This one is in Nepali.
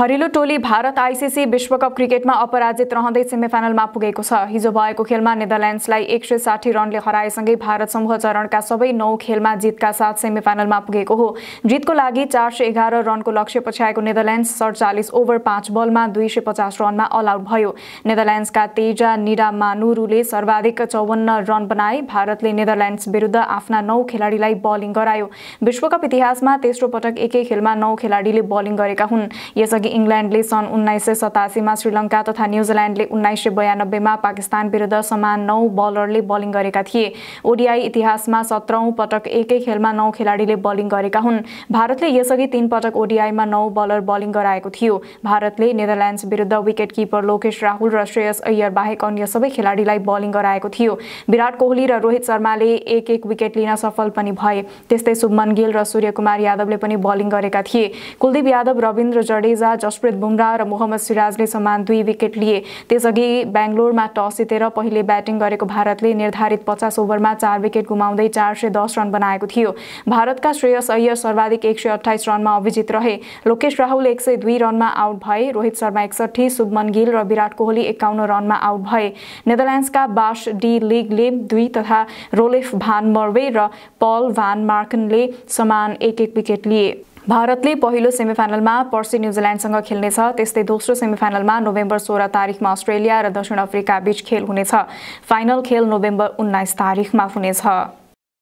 घरेलु टोली भारत आइसिसी विश्वकप क्रिकेटमा अपराजित रहँदै सेमिफाइनलमा पुगेको छ हिजो भएको खेलमा नेदरल्यान्ड्सलाई एक सय साठी रनले हराएसँगै भारत समूह चरणका सबै नौ खेलमा जितका साथ सेमिफाइनलमा पुगेको हो जितको लागि चार सय एघार रनको लक्ष्य पछ्याएको नेदरल्यान्ड्स सडचालिस ओभर पाँच बलमा दुई सय पचास रनमा अल आउट भयो नेदरल्यान्ड्सका तेजा निडा मानुरुले सर्वाधिक चौवन्न रन बनाए भारतले नेदरल्यान्ड्स विरुद्ध आफ्ना नौ खेलाडीलाई बलिङ गरायो विश्वकप इतिहासमा तेस्रो पटक एकै खेलमा नौ खेलाडीले बलिङ गरेका हुन् यसअघि लागि इङ्ल्यान्डले सन् उन्नाइस सय सतासीमा श्रीलङ्का तथा न्युजिल्यान्डले उन्नाइस सय बयानब्बेमा पाकिस्तान विरुद्ध समान नौ बलरले बलिङ गरेका थिए ओडिआई इतिहासमा सत्रौँ पटक एकै खेलमा नौ खेलाडीले बलिङ गरेका हुन् भारतले यसअघि तीन पटक ओडिआईमा नौ बलर बलिङ गराएको थियो भारतले नेदरल्यान्ड्स विरुद्ध विकेट किपर लोकेश राहुल र श्रेयस अय्यर बाहेक अन्य सबै खेलाडीलाई बलिङ गराएको थियो विराट कोहली र रोहित शर्माले एक एक विकेट लिन सफल पनि भए त्यस्तै शुभमन गिल र सूर्यकुमार यादवले पनि बलिङ गरेका थिए कुलदीप यादव रविन्द्र जडेजा जसप्रीत बुमराह र मोहम्मद सिराजले समान दुई विकेट लिए त्यसअघि बेङ्गलोरमा टस जितेर पहिले ब्याटिङ गरेको भारतले निर्धारित पचास ओभरमा चार विकेट गुमाउँदै चार सय दस रन बनाएको थियो भारतका श्रेयस अय्यर सर्वाधिक एक सय अठाइस रनमा अभिजित रहे लोकेश राहुल एक सय दुई रनमा आउट भए रोहित शर्मा एकसठी शुभमन गिल र विराट कोहली एकाउन्न रनमा आउट भए नेदरल्यान्ड्सका बास डी लिगले दुई तथा रोलेफ भान मर्वे र पल भान मार्कनले समान एक एक विकेट लिए भारतले पहिलो सेमिफाइनलमा पर्सि न्युजिल्यान्डसँग खेल्नेछ त्यस्तै दोस्रो सेमिफाइनलमा नोभेम्बर सोह्र तारिकमा अस्ट्रेलिया र दक्षिण अफ्रिका बीच खेल हुनेछ फाइनल खेल नोभेम्बर उन्नाइस तारिकमा हुनेछ